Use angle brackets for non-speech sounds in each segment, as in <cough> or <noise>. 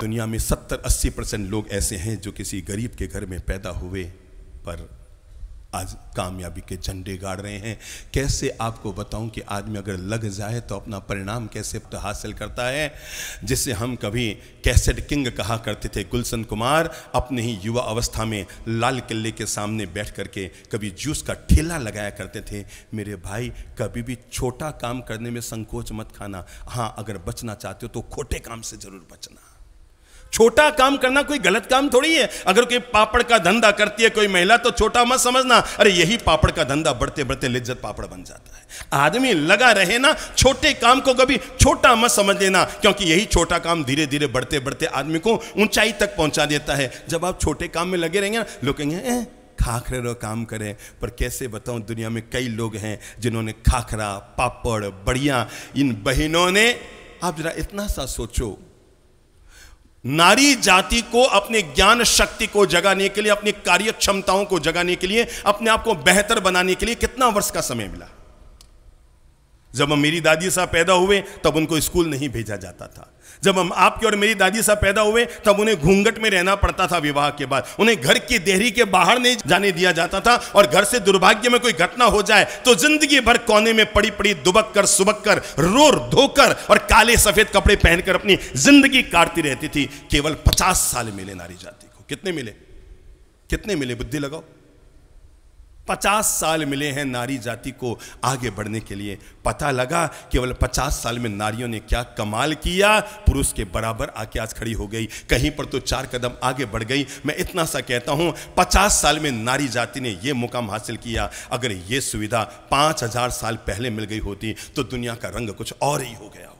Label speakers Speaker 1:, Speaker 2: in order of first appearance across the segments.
Speaker 1: दुनिया में 70-80 परसेंट लोग ऐसे हैं जो किसी गरीब के घर में पैदा हुए पर आज कामयाबी के झंडे गाड़ रहे हैं कैसे आपको बताऊं कि आदमी अगर लग जाए तो अपना परिणाम कैसे हासिल करता है जिसे हम कभी कैसेट किंग कहा करते थे गुलशन कुमार अपने ही युवा अवस्था में लाल किले के सामने बैठ करके कभी जूस का ठेला लगाया करते थे मेरे भाई कभी भी छोटा काम करने में संकोच मत खाना हाँ अगर बचना चाहते हो तो खोटे काम से ज़रूर बचना छोटा काम करना कोई गलत काम थोड़ी है अगर कोई पापड़ का धंधा करती है कोई महिला तो छोटा मत समझना अरे यही पापड़ का धंधा बढ़ते बढ़ते लिज्जत पापड़ बन जाता है आदमी लगा रहे ना छोटे काम को कभी छोटा मत समझ लेना क्योंकि यही छोटा काम धीरे धीरे बढ़ते बढ़ते आदमी को ऊंचाई तक पहुंचा देता है जब आप छोटे काम में लगे रहेंगे ना लोग कहेंगे खाखरे रो काम करें पर कैसे बताऊं दुनिया में कई लोग हैं जिन्होंने खाखरा पापड़ बढ़िया इन बहनों ने आप जरा इतना सा सोचो नारी जाति को अपने ज्ञान शक्ति को जगाने के लिए अपनी कार्य क्षमताओं को जगाने के लिए अपने आप को बेहतर बनाने के लिए कितना वर्ष का समय मिला जब हम मेरी दादी साहब पैदा हुए तब उनको स्कूल नहीं भेजा जाता था जब हम आपके और मेरी दादी साहब पैदा हुए तब उन्हें घूंघट में रहना पड़ता था विवाह के बाद उन्हें घर की देहरी के बाहर नहीं जाने दिया जाता था और घर से दुर्भाग्य में कोई घटना हो जाए तो जिंदगी भर कोने में पड़ी पड़ी दुबक कर सुबक कर रो धोकर और काले सफेद कपड़े पहनकर अपनी जिंदगी काटती रहती थी केवल पचास साल मिले नारी जाति को कितने मिले कितने मिले बुद्धि लगाओ पचास साल मिले हैं नारी जाति को आगे बढ़ने के लिए पता लगा केवल पचास साल में नारियों ने क्या कमाल किया पुरुष के बराबर आके आज खड़ी हो गई कहीं पर तो चार कदम आगे बढ़ गई मैं इतना सा कहता हूं पचास साल में नारी जाति ने यह मुकाम हासिल किया अगर ये सुविधा पाँच हजार साल पहले मिल गई होती तो दुनिया का रंग कुछ और ही हो गया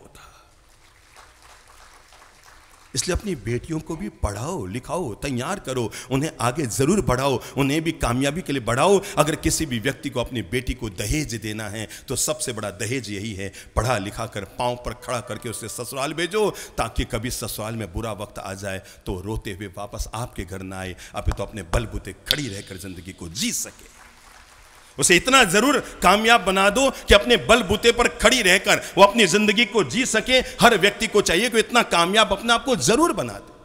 Speaker 1: इसलिए अपनी बेटियों को भी पढ़ाओ लिखाओ तैयार करो उन्हें आगे ज़रूर बढ़ाओ उन्हें भी कामयाबी के लिए बढ़ाओ अगर किसी भी व्यक्ति को अपनी बेटी को दहेज देना है तो सबसे बड़ा दहेज यही है पढ़ा लिखा कर पाँव पर खड़ा करके उसे ससुराल भेजो ताकि कभी ससुराल में बुरा वक्त आ जाए तो रोते हुए वापस आपके घर ना आए आप तो अपने बलबूते खड़ी रहकर ज़िंदगी को जी सके उसे इतना जरूर कामयाब बना दो कि अपने बलबूते पर खड़ी रहकर वो अपनी जिंदगी को जी सके हर व्यक्ति को चाहिए कि इतना कामयाब अपने आप को जरूर बना दे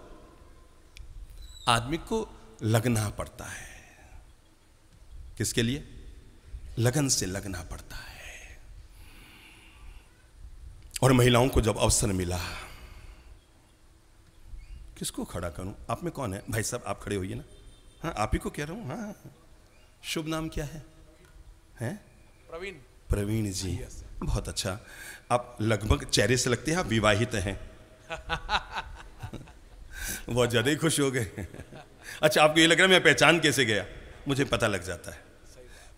Speaker 1: आदमी को लगना पड़ता है किसके लिए लगन से लगना पड़ता है और महिलाओं को जब अवसर मिला किसको खड़ा करूं आप में कौन है भाई साहब आप खड़े होइए ना हाँ आप ही को कह रहा हूं हाँ, हाँ, हाँ। शुभ नाम क्या है हैं प्रवीण प्रवीण जी हाँ, बहुत अच्छा आप लगभग चेहरे से लगते हैं आप विवाहित हैं <laughs> बहुत ज़्यादा ही खुश हो गए अच्छा आपको ये लग रहा है मैं पहचान कैसे गया मुझे पता लग जाता है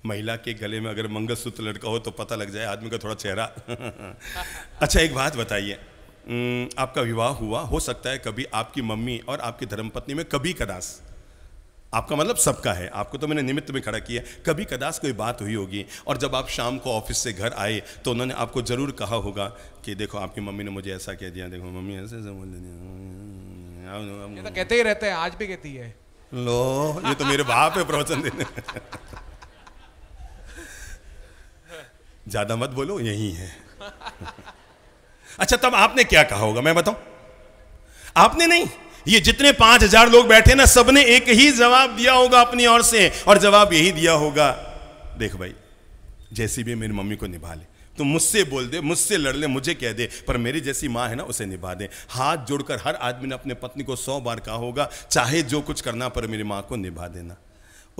Speaker 1: महिला के गले में अगर मंगलसूत्र लटका हो तो पता लग जाए आदमी का थोड़ा चेहरा <laughs> अच्छा एक बात बताइए आपका विवाह हुआ हो सकता है कभी आपकी मम्मी और आपकी धर्मपत्नी में कभी कदास आपका मतलब सबका है आपको तो मैंने निमित्त में खड़ा किया कभी कदाश कोई बात हुई होगी और जब आप शाम को ऑफिस से घर आए तो उन्होंने आपको ज़रूर कहा होगा कि देखो आपकी मम्मी ने मुझे ऐसा कह दिया देखो मम्मी ऐसे ऐसे बोल दिया तो कहते ही रहते हैं आज भी कहती है लो ये तो मेरे बाप है प्रवचन देने ज़्यादा मत बोलो यही है अच्छा तब आपने क्या कहा होगा मैं बताऊं आपने नहीं ये जितने पांच हजार लोग बैठे ना सबने एक ही जवाब दिया होगा अपनी ओर से और जवाब यही दिया होगा देख भाई जैसी भी मेरी मम्मी को निभा ले तो मुझसे बोल दे मुझसे लड़ ले मुझे कह दे पर मेरी जैसी माँ है ना उसे निभा दे हाथ जोड़कर हर आदमी ने अपने पत्नी को सौ बार कहा होगा चाहे जो कुछ करना पर मेरी माँ को निभा देना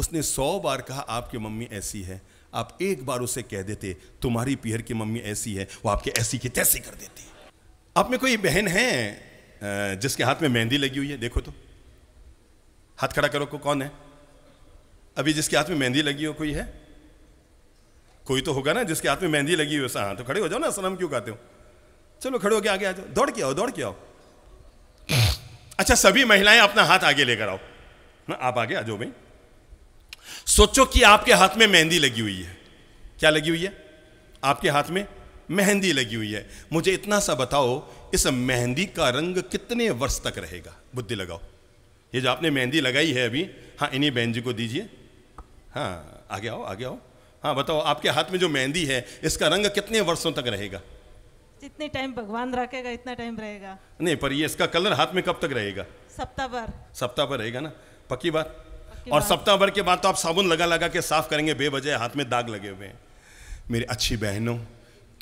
Speaker 1: उसने सौ बार कहा आपकी मम्मी ऐसी है आप एक बार उसे कह देते तुम्हारी पीहर की मम्मी ऐसी है वो आपके ऐसी की तैसी कर देती आप में कोई बहन है जिसके हाथ में मेहंदी लगी हुई है देखो तो हाथ खड़ा करो को कौन है अभी जिसके हाथ में मेहंदी लगी हो कोई है कोई तो होगा ना जिसके हाथ में मेहंदी लगी हुई हाँ तो खड़े हो जाओ ना सलाम क्यों कहते हो चलो खड़े हो गया आगे आ जाओ दौड़ के आओ दौड़ के आओ अच्छा सभी महिलाएं अपना हाथ आगे लेकर आओ ना हाँ, आप आगे आ जाओ भाई सोचो कि आपके हाथ में मेहंदी लगी हुई है क्या लगी हुई है आपके हाथ में मेहंदी लगी हुई है मुझे इतना सा बताओ इस मेहंदी का रंग कितने वर्ष तक रहेगा बुद्धि लगाओ ये जो आपने मेहंदी लगाई है अभी हाँ इन्हीं बहन जी को दीजिए हाँ आगे आओ आगे आओ हाँ बताओ आपके हाथ में जो मेहंदी है इसका रंग कितने वर्षों तक रहेगा जितने टाइम भगवान रखेगा इतना टाइम रहेगा नहीं पर ये इसका कलर हाथ में कब तक रहेगा सप्ताह भर सप्ताह भर रहेगा ना पक्की बात और सप्ताह भर के बाद तो आप साबुन लगा लगा के साफ करेंगे बेवजह हाथ में दाग लगे हुए हैं मेरी अच्छी बहनों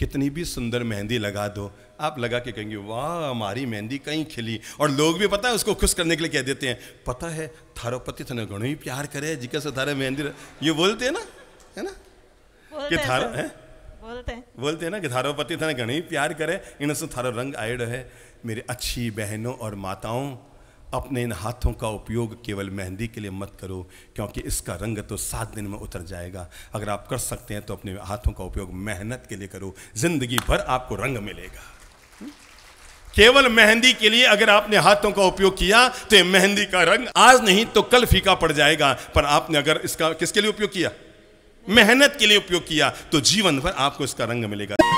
Speaker 1: कितनी भी सुंदर मेहंदी लगा दो आप लगा के कहेंगे वाह हमारी मेहंदी कहीं खिली और लोग भी पता है उसको खुश करने के लिए कह देते हैं पता है थारो पति थने घणो ही प्यार करे जिक से थारे मेहंदी ये बोलते हैं ना है ना कि थारो है बोलते हैं बोलते हैं ना कि थारो पति थने घणो ही प्यार करे इन से थारो रंग आयड है मेरे अच्छी बहनों और माताओं अपने इन हाथों का उपयोग केवल मेहंदी के लिए मत करो क्योंकि इसका रंग तो सात दिन में उतर जाएगा अगर आप कर सकते हैं तो अपने हाथों का उपयोग मेहनत के लिए करो जिंदगी भर आपको रंग मिलेगा केवल मेहंदी के लिए अगर आपने हाथों का उपयोग किया तो ये मेहंदी का रंग आज नहीं तो कल फीका पड़ जाएगा पर आपने अगर इसका किसके लिए उपयोग किया मेहनत के लिए उपयोग किया तो जीवन भर आपको इसका रंग मिलेगा